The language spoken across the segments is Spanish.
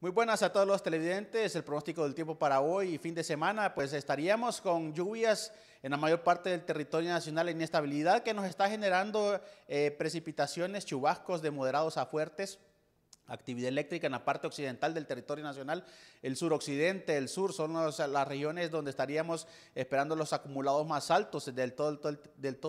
Muy buenas a todos los televidentes. El pronóstico del tiempo para hoy y fin de semana, pues estaríamos con lluvias en la mayor parte del territorio nacional, inestabilidad que nos está generando eh, precipitaciones, chubascos de moderados a fuertes actividad eléctrica en la parte occidental del territorio nacional, el suroccidente, el sur, son las regiones donde estaríamos esperando los acumulados más altos del todo,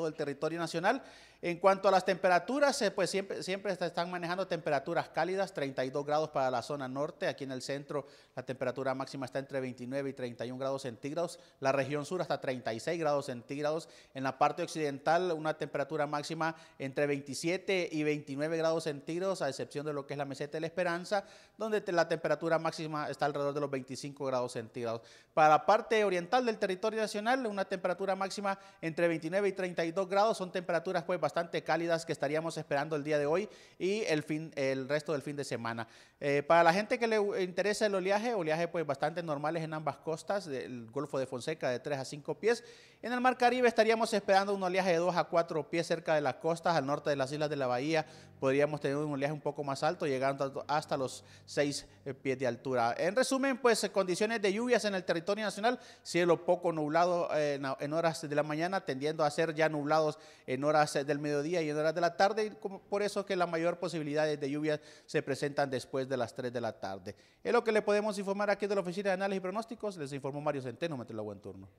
el territorio nacional. En cuanto a las temperaturas, eh, pues siempre, siempre están manejando temperaturas cálidas, 32 grados para la zona norte, aquí en el centro la temperatura máxima está entre 29 y 31 grados centígrados, la región sur hasta 36 grados centígrados, en la parte occidental una temperatura máxima entre 27 y 29 grados centígrados, a excepción de lo que es la meseta de La Esperanza, donde la temperatura máxima está alrededor de los 25 grados centígrados. Para la parte oriental del territorio nacional, una temperatura máxima entre 29 y 32 grados, son temperaturas pues bastante cálidas que estaríamos esperando el día de hoy y el, fin, el resto del fin de semana. Eh, para la gente que le interesa el oleaje, oleaje pues bastante normales en ambas costas del Golfo de Fonseca de 3 a 5 pies. En el Mar Caribe estaríamos esperando un oleaje de 2 a 4 pies cerca de las costas, al norte de las islas de la bahía podríamos tener un oleaje un poco más alto, llegando hasta los 6 eh, pies de altura. En resumen, pues eh, condiciones de lluvias en el territorio nacional, cielo poco nublado eh, en horas de la mañana, tendiendo a ser ya nublados en horas del mediodía y en horas de la tarde, y por eso que la mayor posibilidad de lluvias se presentan después de las 3 de la tarde. Es lo que le podemos informar aquí de la Oficina de Análisis y Pronósticos. Les informó Mario Centeno, mete la buen turno.